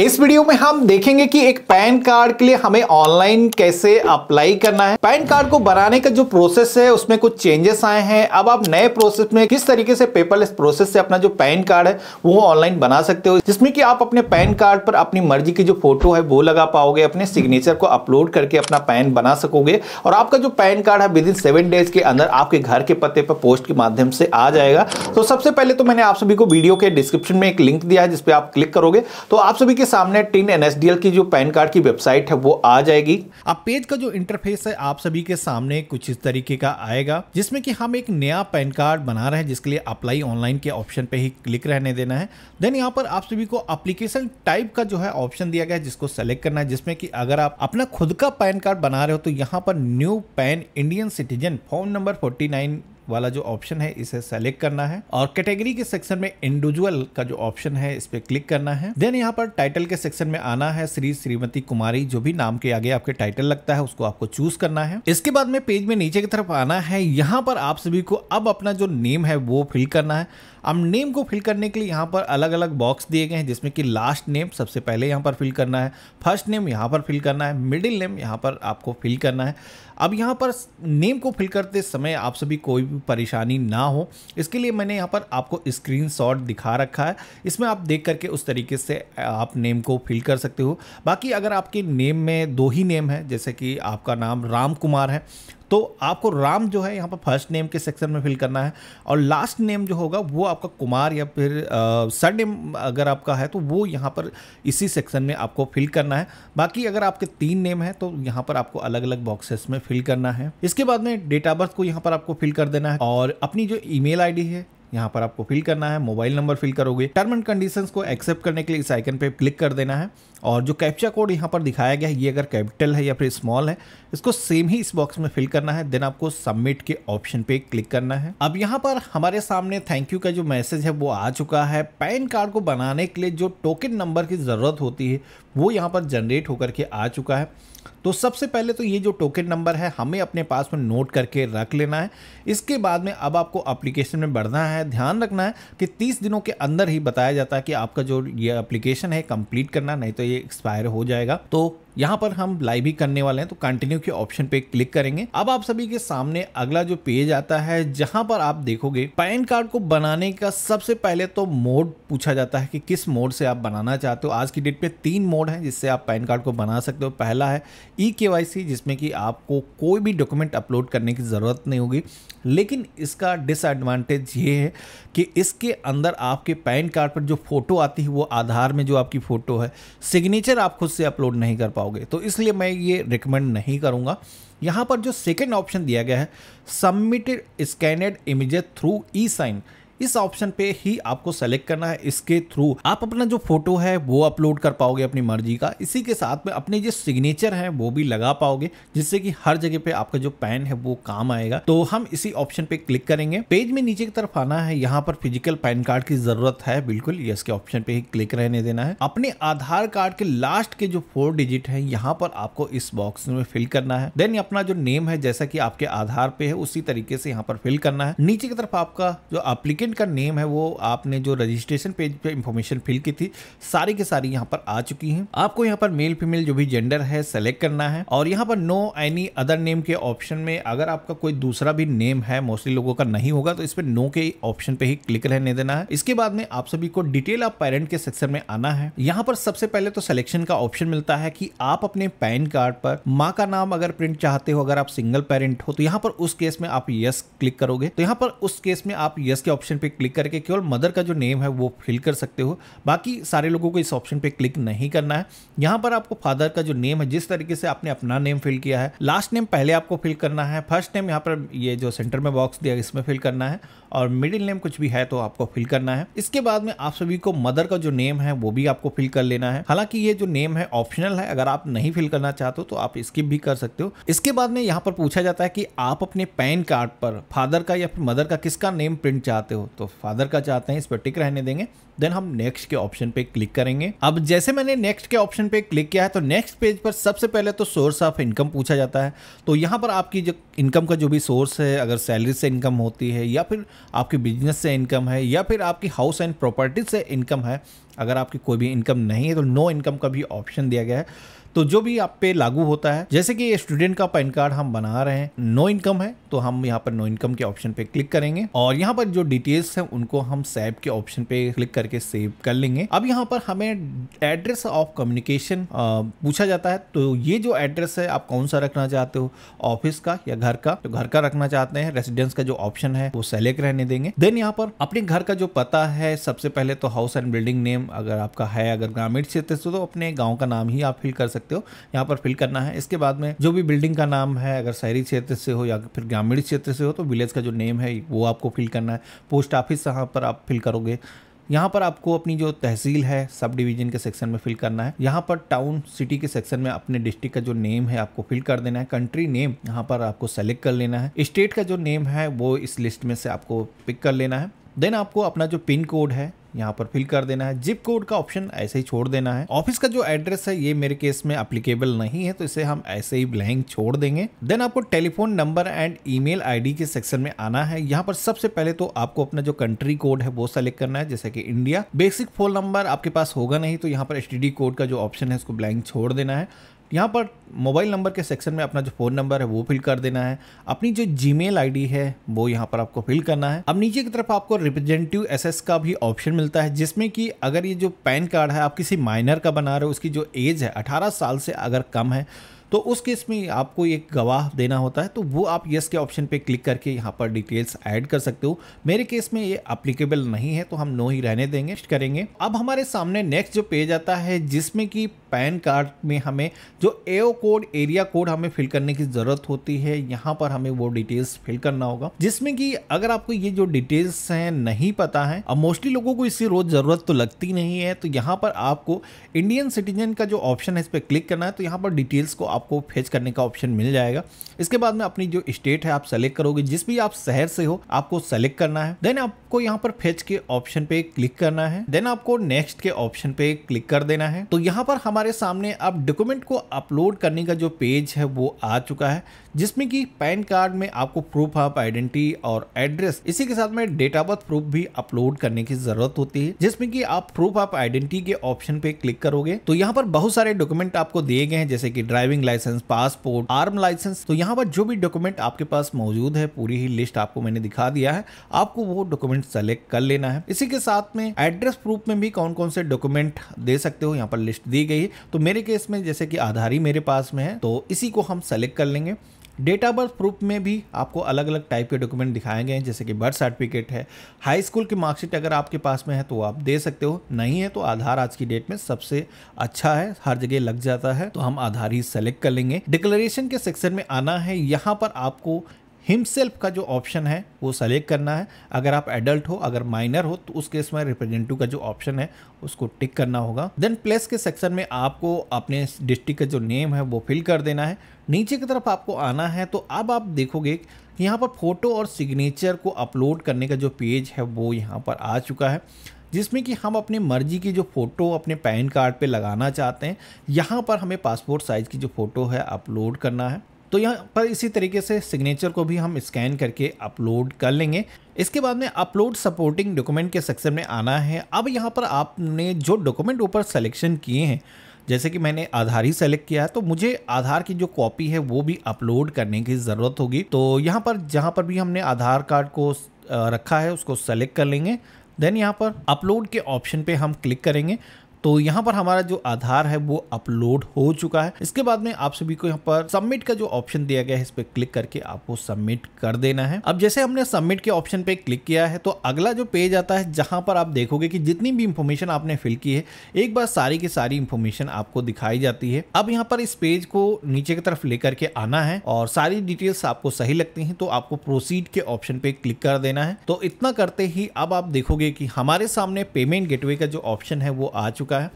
इस वीडियो में हम देखेंगे कि एक पैन कार्ड के लिए हमें ऑनलाइन कैसे अप्लाई करना है पैन कार्ड को बनाने का जो प्रोसेस है उसमें कुछ चेंजेस आए हैं अब आप नए प्रोसेस में किस तरीके से पेपरलेस प्रोसेस से अपना जो पैन कार्ड है वो ऑनलाइन बना सकते हो जिसमें कि आप अपने पैन कार्ड पर अपनी मर्जी की जो फोटो है वो लगा पाओगे अपने सिग्नेचर को अपलोड करके अपना पैन बना सकोगे और आपका जो पैन कार्ड है विद इन सेवन डेज के अंदर आपके घर के पते पर पोस्ट के माध्यम से आ जाएगा तो सबसे पहले तो मैंने आप सभी को वीडियो के डिस्क्रिप्शन में एक लिंक दिया है जिसपे आप क्लिक करोगे तो आप सभी के सामने टिन एनएसडीएल की जो पैन कार्ड की वेबसाइट है वो आ जाएगी अब पेज का जो इंटरफेस है आप सभी के सामने कुछ इस तरीके का आएगा जिसमें कि हम एक नया पैन कार्ड बना रहे हैं जिसके लिए अप्लाई ऑनलाइन के ऑप्शन पे ही क्लिक रहने देना है देन यहाँ पर आप सभी को अप्लीकेशन टाइप का जो है ऑप्शन दिया गया है जिसको सेलेक्ट करना है जिसमें कि अगर आप अपना खुद का पैन कार्ड बना रहे हो तो यहाँ पर new PAN Indian citizen form number forty वाला जो ऑप्शन है इसे सेलेक्ट करना है और कैटेगरी के सेक्शन में इंडिविजुअल का जो ऑप्शन है इस पर क्लिक करना है देन यहाँ पर टाइटल के सेक्शन में आना है श्री श्रीमती कुमारी जो भी नाम के आगे आपके टाइटल लगता है उसको आपको चूज करना है इसके बाद में पेज में नीचे की तरफ आना है यहाँ पर आप सभी को अब अपना जो नेम है वो फिल करना है अब नेम को फिल करने के लिए यहाँ पर अलग अलग बॉक्स दिए गए हैं जिसमें कि लास्ट नेम सबसे पहले यहाँ पर फिल करना है फर्स्ट नेम यहाँ पर फिल करना है मिडिल नेम यहाँ पर आपको फिल करना है अब यहाँ पर नेम को फिल करते समय आप सभी कोई परेशानी ना हो इसके लिए मैंने यहाँ पर आपको स्क्रीन दिखा रखा है इसमें आप देख करके उस तरीके से आप नेम को फिल कर सकते हो बाकी अगर आपके नेम में दो ही नेम है जैसे कि आपका नाम राम कुमार है तो आपको राम जो है यहाँ पर फर्स्ट नेम के सेक्शन में फिल करना है और लास्ट नेम जो होगा वो आपका कुमार या फिर सर नेम अगर आपका है तो वो यहाँ पर इसी सेक्शन में आपको फिल करना है बाकी अगर आपके तीन नेम है तो यहाँ पर आपको अलग अलग बॉक्सेस में फिल करना है इसके बाद में डेट ऑफ बर्थ को यहाँ पर आपको फिल कर देना है और अपनी जो ईमेल आईडी है यहाँ पर आपको फिल करना है मोबाइल नंबर फिल करोगे टर्म एंड कंडीशंस को एक्सेप्ट करने के लिए इस आइकन पे क्लिक कर देना है और जो कैप्चा कोड यहाँ पर दिखाया गया है ये अगर कैपिटल है या फिर स्मॉल है इसको सेम ही इस बॉक्स में फिल करना है देन आपको सबमिट के ऑप्शन पे क्लिक करना है अब यहाँ पर हमारे सामने थैंक यू का जो मैसेज है वो आ चुका है पैन कार्ड को बनाने के लिए जो टोकन नंबर की ज़रूरत होती है वो यहाँ पर जनरेट होकर के आ चुका है तो सबसे पहले तो ये जो टोकन नंबर है हमें अपने पास में नोट करके रख लेना है इसके बाद में अब आपको एप्लीकेशन में बढ़ना है ध्यान रखना है कि 30 दिनों के अंदर ही बताया जाता है कि आपका जो ये एप्लीकेशन है कंप्लीट करना नहीं तो ये एक्सपायर हो जाएगा तो यहाँ पर हम लाइव भी करने वाले हैं तो कंटिन्यू के ऑप्शन पे क्लिक करेंगे अब आप सभी के सामने अगला जो पेज आता है जहाँ पर आप देखोगे पैन कार्ड को बनाने का सबसे पहले तो मोड पूछा जाता है कि किस मोड से आप बनाना चाहते हो आज की डेट पे तीन मोड है जिससे आप पैन कार्ड को बना सकते हो पहला है ई के जिसमें कि आपको कोई भी डॉक्यूमेंट अपलोड करने की ज़रूरत नहीं होगी लेकिन इसका डिसएडवांटेज ये है कि इसके अंदर आपके पैन कार्ड पर जो फोटो आती है वो आधार में जो आपकी फ़ोटो है सिग्नेचर आप खुद से अपलोड नहीं कर पाओ पाओगे तो इसलिए मैं ये रिकमेंड नहीं करूँगा यहाँ पर जो सेकेंड ऑप्शन दिया गया है submitted scanned images through e sign इस ऑप्शन पे ही आपको सेलेक्ट करना है इसके थ्रू आप अपना जो फोटो है वो अपलोड कर पाओगे अपनी मर्जी का इसी के साथ में अपने जो सिग्नेचर है वो भी लगा पाओगे जिससे कि हर जगह पे आपका जो पैन है वो काम आएगा तो हम इसी ऑप्शन पे क्लिक करेंगे पेज में नीचे की तरफ आना है यहाँ पर फिजिकल पैन कार्ड की जरूरत है बिल्कुल ये इसके ऑप्शन पे ही क्लिक रहने देना है अपने आधार कार्ड के लास्ट के जो फोर डिजिट है यहाँ पर आपको इस बॉक्स में फिल करना है देन अपना जो नेम है जैसा की आपके आधार पे है उसी तरीके से यहाँ पर फिल करना है नीचे की तरफ आपका जो एप्लीकेशन पेशेंट का नेम है वो आपने जो रजिस्ट्रेशन पेज पे इंफॉर्मेशन फिल की थी सारी के सारी यहाँ पर आ चुकी हैं आपको यहाँ पर मेल फीमेल जो भी जेंडर है सेलेक्ट करना है और यहाँ पर नो एनी अदर नेम के ऑप्शन में अगर आपका कोई दूसरा भी नेम है मोस्टली लोगों का नहीं होगा तो इस पर नो के ऑप्शन पे ही क्लिक रहने देना है इसके बाद में आप सभी को डिटेल ऑफ पेरेंट के सेक्शन में आना है यहाँ पर सबसे पहले तो सिलेक्शन का ऑप्शन मिलता है कि आप अपने पैन कार्ड पर माँ का नाम अगर प्रिंट चाहते हो अगर आप सिंगल पेरेंट हो तो यहाँ पर उस केस में आप यस क्लिक करोगे तो यहाँ पर उस केस में आप यस के ऑप्शन ऑप्शन पे क्लिक करके केवल मदर का जो नेम है वो फिल कर सकते हो बाकी सारे लोगों को इस ऑप्शन पे क्लिक नहीं करना है यहाँ पर आपको फादर का जो नेम है जिस तरीके से आपने अपना नेम फिल किया है लास्ट नेम पहले आपको फिल करना है फर्स्ट नेम यहाँ पर ये जो सेंटर में बॉक्स दिया इसमें फिल करना है और मिडिल नेम कुछ भी है तो आपको फिल करना है इसके बाद में आप सभी को मदर का जो नेम है वो भी आपको फिल कर लेना है हालांकि ये जो नेम है ऑप्शनल है अगर आप नहीं फिल करना चाहते हो तो आप स्किप भी कर सकते हो इसके बाद में यहाँ पर पूछा जाता है कि आप अपने पैन कार्ड पर फादर का या फिर मदर का किसका नेम प्रिंट चाहते हो तो फादर का चाहते हैं इस पर टिक रहने देंगे देन हम नेक्स्ट के ऑप्शन पे क्लिक करेंगे अब जैसे मैंने नेक्स्ट के ऑप्शन पे क्लिक किया है तो नेक्स्ट पेज पर सबसे पहले तो सोर्स ऑफ इनकम पूछा जाता है तो यहाँ पर आपकी जो इनकम का जो भी सोर्स है अगर सैलरी से इनकम होती है या फिर आपके बिजनेस से इनकम है या फिर आपकी हाउस एंड प्रॉपर्टी से इनकम है अगर आपकी कोई भी इनकम नहीं है तो नो इनकम का भी ऑप्शन दिया गया है तो जो भी आप पे लागू होता है जैसे कि स्टूडेंट का पैन कार्ड हम बना रहे हैं नो इनकम है तो हम यहाँ पर नो इनकम के ऑप्शन पे क्लिक करेंगे और यहाँ पर जो डिटेल्स है उनको हम सेव के ऑप्शन पे क्लिक करके सेव कर लेंगे अब यहाँ पर हमें एड्रेस ऑफ कम्युनिकेशन पूछा जाता है तो ये जो एड्रेस है आप कौन सा रखना चाहते हो ऑफिस का या घर का तो घर का रखना चाहते हैं रेसिडेंस का जो ऑप्शन है वो सेलेक्ट रहने देंगे देन यहाँ पर अपने घर का जो पता है सबसे पहले तो हाउस एंड बिल्डिंग नेम अगर आपका है अगर ग्रामीण क्षेत्र से तो अपने गाँव का नाम ही आप फिल कर सकते सकते हो यहाँ पर फिल करना है इसके बाद में जो भी बिल्डिंग का नाम है अगर शहरी क्षेत्र से हो या फिर ग्रामीण क्षेत्र से हो तो विलेज का जो नेम है वो आपको फिल करना है पोस्ट ऑफिस यहाँ पर आप फिल करोगे यहाँ पर आपको अपनी जो तहसील है सब डिवीजन के सेक्शन में फिल करना है यहाँ पर टाउन सिटी के सेक्शन में अपने डिस्ट्रिक्ट का जो नेम है आपको फिल कर देना है कंट्री नेम यहाँ पर आपको सेलेक्ट कर लेना है स्टेट का जो नेम है वो इस लिस्ट में से आपको पिक कर लेना है देन आपको अपना जो पिन कोड है यहाँ पर फिल कर देना है जिप कोड का ऑप्शन ऐसे ही छोड़ देना है ऑफिस का जो एड्रेस है ये मेरे केस में अप्लीकेबल नहीं है तो इसे हम ऐसे ही ब्लैंक छोड़ देंगे देन आपको telephone number and email ID के सेक्शन में आना है यहाँ पर सबसे पहले तो आपको अपना जो कंट्री कोड है वो सेलेक्ट करना है जैसे कि इंडिया बेसिक फोन नंबर आपके पास होगा नहीं तो यहाँ पर एस कोड का जो ऑप्शन है उसको ब्लैंक छोड़ देना है यहाँ पर मोबाइल नंबर के सेक्शन में अपना जो फ़ोन नंबर है वो फिल कर देना है अपनी जो जी मेल है वो यहाँ पर आपको फिल करना है अब नीचे की तरफ आपको रिप्रेजेंटेटिव एसेस का भी ऑप्शन मिलता है जिसमें कि अगर ये जो पैन कार्ड है आप किसी माइनर का बना रहे हो उसकी जो एज है अठारह साल से अगर कम है तो उस केस में आपको एक गवाह देना होता है तो वो आप यस के ऑप्शन पे क्लिक करके यहाँ पर डिटेल्स ऐड कर सकते हो मेरे केस में ये अप्लीकेबल नहीं है तो हम नो ही रहने देंगे करेंगे अब हमारे सामने नेक्स्ट जो पेज आता है जिसमें कि पैन कार्ड में हमें जो एओ कोड एरिया कोड हमें फिल करने की ज़रूरत होती है यहाँ पर हमें वो डिटेल्स फिल करना होगा जिसमें कि अगर आपको ये जो डिटेल्स हैं नहीं पता है अब मोस्टली लोगों को इसकी रोज़ ज़रूरत तो लगती नहीं है तो यहाँ पर आपको इंडियन सिटीजन का जो ऑप्शन है इस पर क्लिक करना है तो यहाँ पर डिटेल्स को आपको फेच करने का ऑप्शन मिल जाएगा इसके बाद में अपनी जो स्टेट है आप सेलेक्ट करोगे जिस भी आप शहर से हो आपको सेलेक्ट करना है देन आपको यहाँ पर फेच के ऑप्शन पे क्लिक करना है देन आपको नेक्स्ट के ऑप्शन पे क्लिक कर देना है तो यहाँ पर हम हमारे सामने अब डॉक्यूमेंट को अपलोड करने का जो पेज है वो आ चुका है जिसमें कि पैन कार्ड में आपको प्रूफ ऑफ आइडेंटिटी और एड्रेस इसी के साथ में डेट ऑफ बर्थ प्रूफ भी अपलोड करने की जरूरत होती है जिसमें कि आप प्रूफ ऑफ आइडेंटिटी के ऑप्शन पे क्लिक करोगे तो यहाँ पर बहुत सारे डॉक्यूमेंट आपको दिए गए हैं जैसे कि driving licence passport arm licence तो यहाँ पर जो भी डॉक्यूमेंट आपके पास मौजूद है पूरी ही लिस्ट आपको मैंने दिखा दिया है आपको वो डॉक्यूमेंट सेलेक्ट कर लेना है इसी के साथ में एड्रेस प्रूफ में भी कौन कौन से डॉक्यूमेंट दे सकते हो यहाँ पर लिस्ट दी गई चाहिए तो मेरे केस में जैसे कि आधार ही मेरे पास में है तो इसी को हम सेलेक्ट कर लेंगे डेट ऑफ बर्थ प्रूफ में भी आपको अलग अलग टाइप के डॉक्यूमेंट दिखाए गए हैं जैसे कि बर्थ सर्टिफिकेट है हाई स्कूल की मार्कशीट अगर आपके पास में है तो आप दे सकते हो नहीं है तो आधार आज की डेट में सबसे अच्छा है हर जगह लग जाता है तो हम आधार ही सेलेक्ट कर लेंगे डिक्लेरेशन के सेक्शन में आना है यहाँ पर आपको हिमसेल्फ का जो ऑप्शन है वो सेलेक्ट करना है अगर आप एडल्ट हो अगर माइनर हो तो उस केस में रिप्रेजेंटेटिव का जो ऑप्शन है उसको टिक करना होगा देन प्लस के सेक्शन में आपको अपने डिस्ट्रिक्ट का जो नेम है वो फिल कर देना है नीचे की तरफ आपको आना है तो अब आप देखोगे यहाँ पर फोटो और सिग्नेचर को अपलोड करने का जो पेज है वो यहाँ पर आ चुका है जिसमें कि हम अपनी मर्जी की जो फ़ोटो अपने पैन कार्ड पे लगाना चाहते हैं यहाँ पर हमें पासपोर्ट साइज़ की जो फ़ोटो है अपलोड करना है तो यहाँ पर इसी तरीके से सिग्नेचर को भी हम स्कैन करके अपलोड कर लेंगे इसके बाद में अपलोड सपोर्टिंग डॉक्यूमेंट के सेक्शन में आना है अब यहाँ पर आपने जो डॉक्यूमेंट ऊपर सेलेक्शन किए हैं जैसे कि मैंने आधार ही सेलेक्ट किया है तो मुझे आधार की जो कॉपी है वो भी अपलोड करने की ज़रूरत होगी तो यहाँ पर जहाँ पर भी हमने आधार कार्ड को रखा है उसको सेलेक्ट कर लेंगे देन यहाँ पर अपलोड के ऑप्शन पे हम क्लिक करेंगे तो यहाँ पर हमारा जो आधार है वो अपलोड हो चुका है इसके बाद में आप सभी को यहाँ पर सबमिट का जो ऑप्शन दिया गया है इस पर क्लिक करके आपको सबमिट कर देना है अब जैसे हमने सबमिट के ऑप्शन पे क्लिक किया है तो अगला जो पेज आता है जहां पर आप देखोगे कि जितनी भी इंफॉर्मेशन आपने फिल की है एक बार सारी की सारी इंफॉर्मेशन आपको दिखाई जाती है अब यहाँ पर इस पेज को नीचे की तरफ लेकर के आना है और सारी डिटेल्स आपको सही लगती है तो आपको प्रोसीड के ऑप्शन पे क्लिक कर देना है तो इतना करते ही अब आप देखोगे की हमारे सामने पेमेंट गेटवे का जो ऑप्शन है वो आ चुका चुका है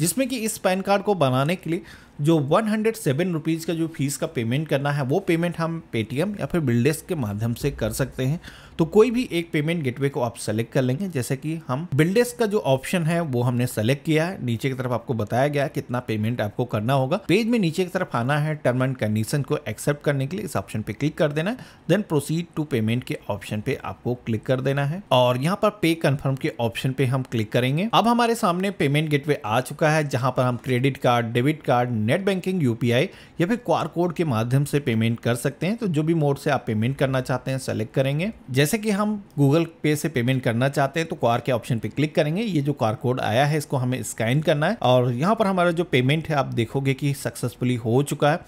जिसमें कि इस पैन कार्ड को बनाने के लिए जो वन हंड्रेड सेवन रुपीज़ का जो फीस का पेमेंट करना है वो पेमेंट हम पेटीएम या फिर बिल्डेस्क के माध्यम से कर सकते हैं तो कोई भी एक पेमेंट गेटवे को आप सेलेक्ट कर लेंगे जैसे कि हम बिल्डेस्क का जो ऑप्शन है वो हमने सेलेक्ट किया है नीचे की तरफ आपको बताया गया है कितना पेमेंट आपको करना होगा पेज में नीचे की तरफ आना है टर्म एंड कंडीशन को एक्सेप्ट करने के लिए इस ऑप्शन पे क्लिक कर देना है देन प्रोसीड टू पेमेंट के ऑप्शन पे आपको क्लिक कर देना है और यहाँ पर पे कन्फर्म के ऑप्शन पे हम क्लिक करेंगे अब हमारे सामने पेमेंट गेटवे आ चुका है जहाँ पर हम credit card debit card net banking यू या फिर क्वार कोड के माध्यम से पेमेंट कर सकते हैं तो जो भी मोड से आप पेमेंट करना चाहते हैं सेलेक्ट करेंगे जैसे कि हम गूगल पे से पेमेंट करना चाहते हैं तो क्वार के ऑप्शन पे क्लिक करेंगे ये जो क्वार कोड आया है इसको हमें स्कैन करना है और यहाँ पर हमारा जो पेमेंट है आप देखोगे कि सक्सेसफुली हो चुका है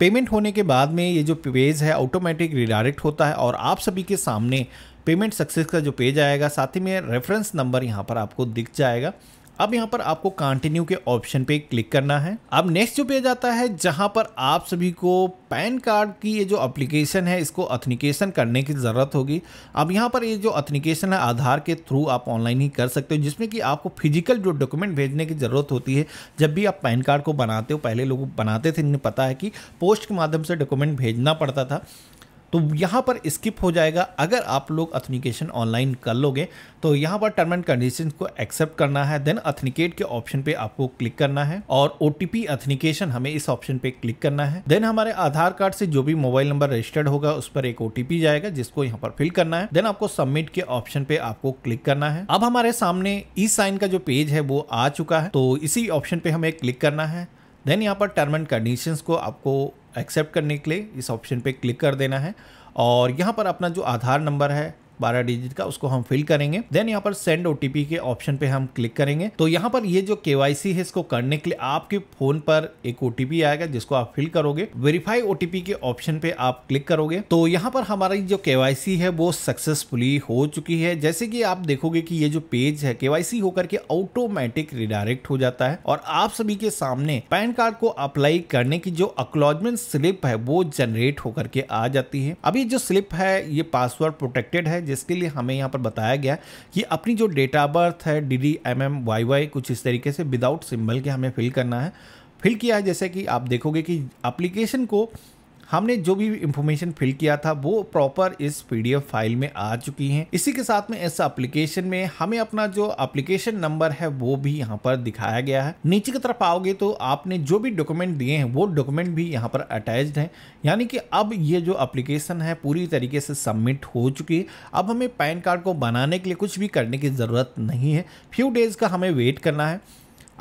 पेमेंट होने के बाद में ये जो पेज है ऑटोमेटिक रिडायरेक्ट होता है और आप सभी के सामने पेमेंट सक्सेस का जो पेज आएगा साथ ही में रेफरेंस नंबर यहाँ पर आपको दिख जाएगा अब यहाँ पर आपको कंटिन्यू के ऑप्शन पे क्लिक करना है अब नेक्स्ट जो पेज आता है जहाँ पर आप सभी को पैन कार्ड की ये जो अप्लीकेशन है इसको अथनिकेशन करने की ज़रूरत होगी अब यहाँ पर ये जो अथनिकेशन है आधार के थ्रू आप ऑनलाइन ही कर सकते हो जिसमें कि आपको फिजिकल जो डॉक्यूमेंट भेजने की ज़रूरत होती है जब भी आप पैन कार्ड को बनाते हो पहले लोग बनाते थे इन्हें पता है कि पोस्ट के माध्यम से डॉक्यूमेंट भेजना पड़ता था तो यहाँ पर स्किप हो जाएगा अगर आप लोग अथनिकेशन ऑनलाइन कर लोगे तो यहाँ पर टर्म एंड कंडीशन को एक्सेप्ट करना है देन अथनिकेट के ऑप्शन पे आपको क्लिक करना है और ओ टी हमें इस ऑप्शन पे क्लिक करना है देन हमारे आधार कार्ड से जो भी मोबाइल नंबर रजिस्टर्ड होगा उस पर एक ओ जाएगा जिसको यहाँ पर फिल करना है देन आपको सबमिट के ऑप्शन पे आपको क्लिक करना है अब हमारे सामने ई साइन का जो पेज है वो आ चुका है तो इसी ऑप्शन पे हमें क्लिक करना है देन यहाँ पर टर्म एंड कंडीशन को आपको एक्सेप्ट करने के लिए इस ऑप्शन पे क्लिक कर देना है और यहाँ पर अपना जो आधार नंबर है बारह डिजिट का उसको हम फिल करेंगे देन यहाँ पर सेंड ओटीपी के ऑप्शन पे हम क्लिक करेंगे तो यहाँ पर ये जो केवाईसी है इसको करने के लिए आपके फोन पर एक ओटीपी आएगा जिसको आप फिल करोगे वेरीफाई ओटीपी के ऑप्शन पे आप क्लिक करोगे तो यहाँ पर हमारी जो केवाईसी है वो सक्सेसफुली हो चुकी है जैसे कि आप देखोगे कि ये जो पेज है केवाईसी होकर के ऑटोमेटिक रिडायरेक्ट हो जाता है और आप सभी के सामने पैन कार्ड को अप्लाई करने की जो अक्लॉजमेंट स्लिप है वो जनरेट होकर के आ जाती है अभी जो स्लिप है ये पासवर्ड प्रोटेक्टेड है जिसके लिए हमें यहाँ पर बताया गया कि अपनी जो ऑफ बर्थ है D D M M Y Y कुछ इस तरीके से विदाउट सिंबल के हमें फिल करना है फिल किया है जैसे कि आप देखोगे कि अप्लीकेशन को हमने जो भी इंफॉर्मेशन फिल किया था वो प्रॉपर इस पीडीएफ फाइल में आ चुकी है इसी के साथ में इस एप्लीकेशन में हमें अपना जो एप्लीकेशन नंबर है वो भी यहाँ पर दिखाया गया है नीचे की तरफ आओगे तो आपने जो भी डॉक्यूमेंट दिए हैं वो डॉक्यूमेंट भी यहाँ पर अटैच है यानी कि अब ये जो अप्लीकेशन है पूरी तरीके से सबमिट हो चुकी है अब हमें पैन कार्ड को बनाने के लिए कुछ भी करने की ज़रूरत नहीं है फ्यू डेज़ का हमें वेट करना है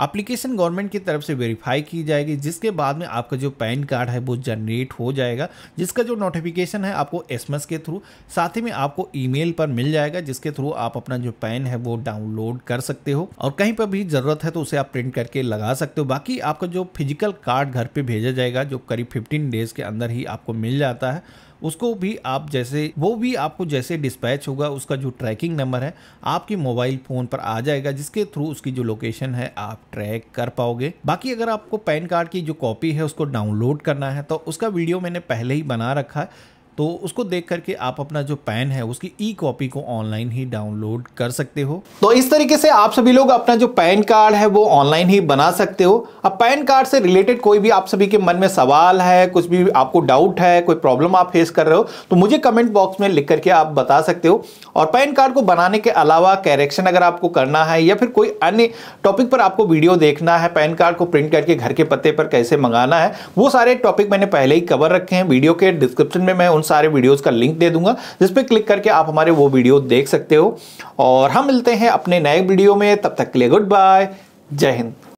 एप्लीकेशन गवर्नमेंट की तरफ से वेरीफाई की जाएगी जिसके बाद में आपका जो पैन कार्ड है वो जनरेट हो जाएगा जिसका जो नोटिफिकेशन है आपको एसएमएस के थ्रू साथ ही में आपको ईमेल पर मिल जाएगा जिसके थ्रू आप अपना जो पैन है वो डाउनलोड कर सकते हो और कहीं पर भी ज़रूरत है तो उसे आप प्रिंट करके लगा सकते हो बाकी आपका जो फिजिकल कार्ड घर पर भेजा जाएगा जो करीब फिफ्टीन डेज़ के अंदर ही आपको मिल जाता है उसको भी आप जैसे वो भी आपको जैसे डिस्पैच होगा उसका जो ट्रैकिंग नंबर है आपके मोबाइल फ़ोन पर आ जाएगा जिसके थ्रू उसकी जो लोकेशन है आप ट्रैक कर पाओगे बाकी अगर आपको पैन कार्ड की जो कॉपी है उसको डाउनलोड करना है तो उसका वीडियो मैंने पहले ही बना रखा है तो उसको देख करके आप अपना जो पैन है उसकी ई कॉपी को ऑनलाइन ही डाउनलोड कर सकते हो तो इस तरीके से आप सभी लोग अपना जो पैन कार्ड है वो ऑनलाइन ही बना सकते हो अब पैन कार्ड से रिलेटेड कोई भी आप सभी के मन में सवाल है कुछ भी आपको डाउट है कोई प्रॉब्लम आप फेस कर रहे हो तो मुझे कमेंट बॉक्स में लिख करके आप बता सकते हो और पैन कार्ड को बनाने के अलावा कैरेक्शन अगर आपको करना है या फिर कोई अन्य टॉपिक पर आपको वीडियो देखना है पैन कार्ड को प्रिंट करके घर के पते पर कैसे मंगाना है वो सारे टॉपिक मैंने पहले ही कवर रखे हैं वीडियो के डिस्क्रिप्शन में मैं उन सारे वीडियोज़ का लिंक दे दूंगा जिसपे क्लिक करके आप हमारे वो वीडियो देख सकते हो और हम मिलते हैं अपने नए वीडियो में तब तक के लिए गुड बाय जय हिंद